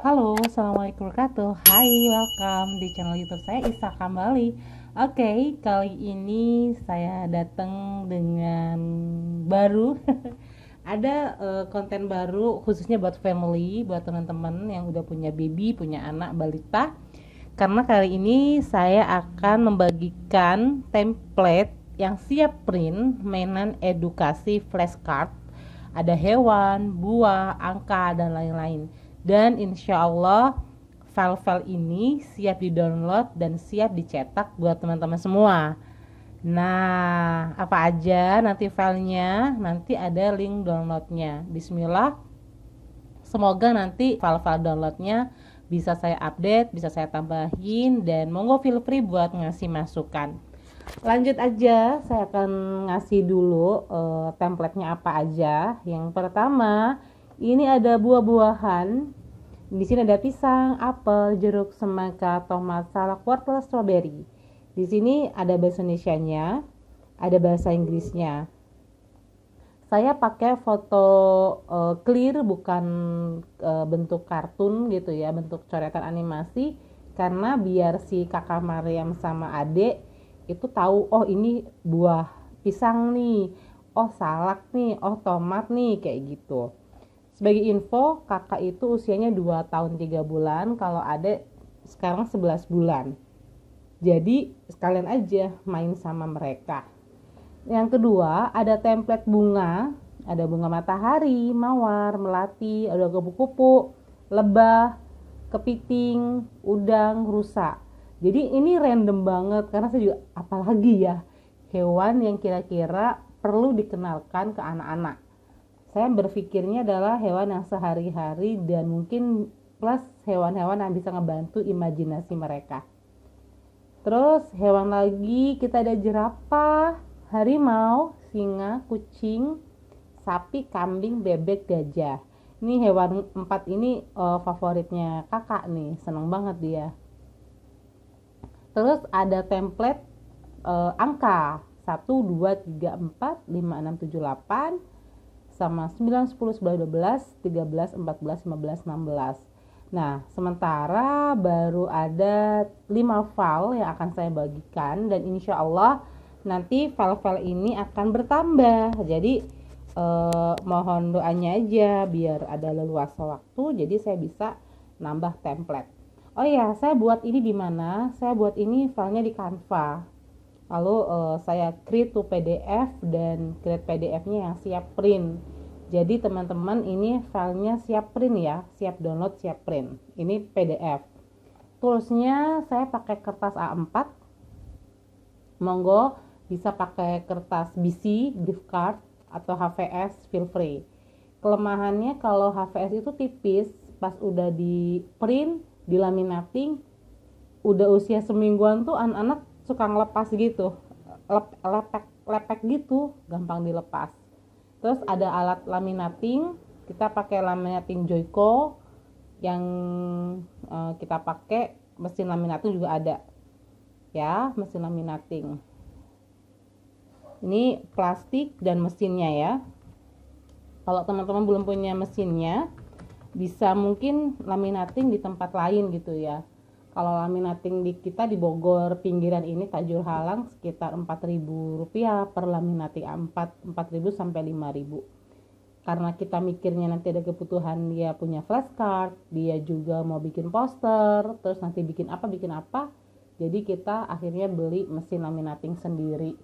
Halo, Assalamualaikum warahmatullahi Hai, welcome di channel youtube saya Isa kembali Oke, okay, kali ini saya datang dengan baru Ada uh, konten baru khususnya buat family Buat teman-teman yang udah punya baby, punya anak, balita Karena kali ini saya akan membagikan template yang siap print mainan edukasi flashcard ada hewan, buah, angka, dan lain-lain dan insya Allah file-file ini siap di-download dan siap dicetak buat teman-teman semua. Nah, apa aja nanti filenya? Nanti ada link downloadnya. Bismillah. Semoga nanti file-file downloadnya bisa saya update, bisa saya tambahin, dan monggo feel free buat ngasih masukan. Lanjut aja, saya akan ngasih dulu uh, templatenya apa aja. Yang pertama, ini ada buah-buahan di sini ada pisang, apel, jeruk, semangka, tomat, salak, wortel, strawberry. Di sini ada bahasa Indonesia-nya, ada bahasa Inggrisnya. Saya pakai foto uh, clear bukan uh, bentuk kartun gitu ya, bentuk coretan animasi karena biar si kakak Mariam sama adik itu tahu oh ini buah pisang nih, oh salak nih, oh tomat nih kayak gitu. Sebagai info, kakak itu usianya 2 tahun 3 bulan, kalau adik sekarang 11 bulan. Jadi sekalian aja main sama mereka. Yang kedua, ada template bunga, ada bunga matahari, mawar, melati, ada kupu-kupu, lebah, kepiting, udang, rusa. Jadi ini random banget karena saya juga apalagi ya hewan yang kira-kira perlu dikenalkan ke anak-anak saya berpikirnya adalah hewan yang sehari-hari dan mungkin plus hewan-hewan yang bisa ngebantu imajinasi mereka. Terus hewan lagi kita ada jerapah, harimau, singa, kucing, sapi, kambing, bebek, gajah. Ini hewan empat ini uh, favoritnya kakak nih, seneng banget dia. Terus ada template uh, angka 1, 2, 3, 4, 5, 6, 7, 8, sama 9, 10, 11, 12, 13, 14, 15, 16. Nah, sementara baru ada 5 file yang akan saya bagikan dan insya Allah nanti file-file ini akan bertambah. Jadi eh, mohon doanya aja biar ada leluasa waktu jadi saya bisa nambah template. Oh iya, saya buat ini di mana? Saya buat ini filenya di Canva lalu uh, saya create to PDF dan create PDF-nya yang siap print. Jadi teman-teman ini filenya siap print ya, siap download, siap print. Ini PDF. Toolsnya saya pakai kertas A4. Monggo bisa pakai kertas BC, gift card, atau HVS, feel free. Kelemahannya kalau HVS itu tipis, pas udah di print, dilaminating, udah usia semingguan tuh anak-anak suka ngelepas gitu Lep, lepek lepek gitu gampang dilepas terus ada alat laminating kita pakai laminating Joico yang uh, kita pakai mesin laminating juga ada ya mesin laminating ini plastik dan mesinnya ya kalau teman-teman belum punya mesinnya bisa mungkin laminating di tempat lain gitu ya kalau laminating di kita di Bogor pinggiran ini tajur Halang sekitar ribu rupiah per laminating 4 4.000 sampai 5.000. Karena kita mikirnya nanti ada kebutuhan dia punya flashcard, dia juga mau bikin poster, terus nanti bikin apa bikin apa. Jadi kita akhirnya beli mesin laminating sendiri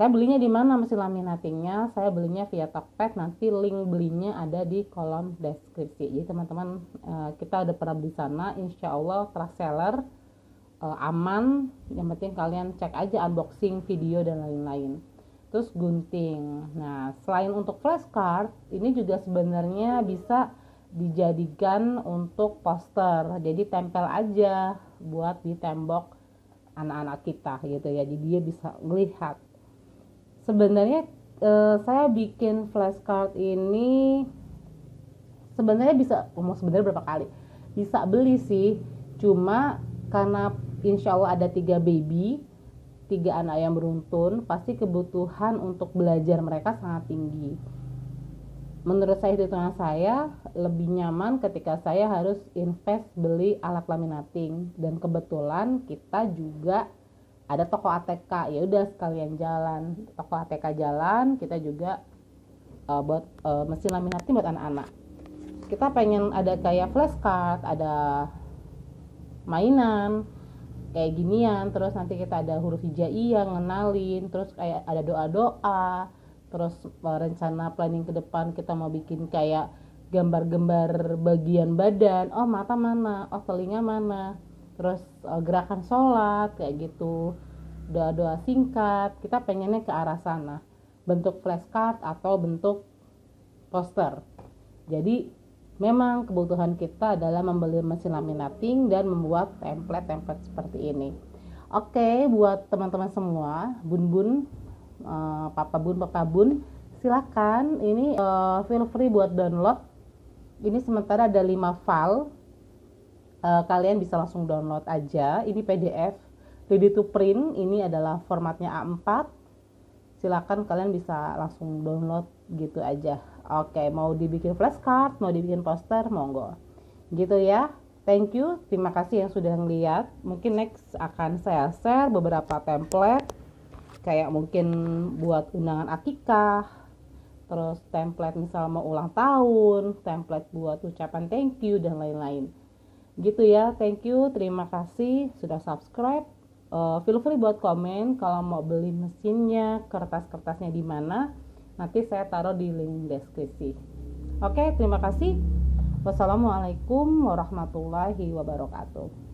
saya belinya di mana mesin laminatingnya saya belinya via Tokped nanti link belinya ada di kolom deskripsi jadi teman-teman eh, kita ada pernah di sana insya Allah trust seller eh, aman yang penting kalian cek aja unboxing video dan lain-lain terus gunting nah selain untuk flashcard ini juga sebenarnya bisa dijadikan untuk poster jadi tempel aja buat di tembok anak-anak kita gitu ya jadi dia bisa melihat sebenarnya uh, saya bikin flashcard ini sebenarnya bisa ngomong oh, sebenarnya berapa kali bisa beli sih cuma karena insya Allah ada tiga baby tiga anak yang beruntun pasti kebutuhan untuk belajar mereka sangat tinggi menurut saya tengah saya lebih nyaman ketika saya harus invest beli alat laminating dan kebetulan kita juga ada toko ATK ya udah sekalian jalan toko ATK jalan kita juga uh, buat uh, mesin laminasi buat anak-anak kita pengen ada kayak flashcard ada mainan kayak ginian terus nanti kita ada huruf hijaiyah ngenalin terus kayak ada doa-doa terus e, rencana planning ke depan kita mau bikin kayak gambar-gambar bagian badan oh mata mana oh telinga mana terus uh, gerakan sholat kayak gitu doa-doa singkat kita pengennya ke arah sana bentuk flashcard atau bentuk poster jadi memang kebutuhan kita adalah membeli mesin laminating dan membuat template-template seperti ini oke buat teman-teman semua bun-bun uh, papa bun papa bun silakan ini uh, feel free buat download ini sementara ada 5 file uh, kalian bisa langsung download aja. Ini PDF, ready to print. Ini adalah formatnya A4. Silahkan kalian bisa langsung download gitu aja. Oke, mau dibikin flashcard, mau dibikin poster, monggo. Gitu ya. Thank you, terima kasih yang sudah ngeliat. Mungkin next akan saya share beberapa template kayak mungkin buat undangan akikah, terus template misal mau ulang tahun, template buat ucapan thank you dan lain-lain gitu ya thank you terima kasih sudah subscribe uh, feel free buat komen kalau mau beli mesinnya kertas-kertasnya di mana nanti saya taruh di link deskripsi oke okay, terima kasih wassalamualaikum warahmatullahi wabarakatuh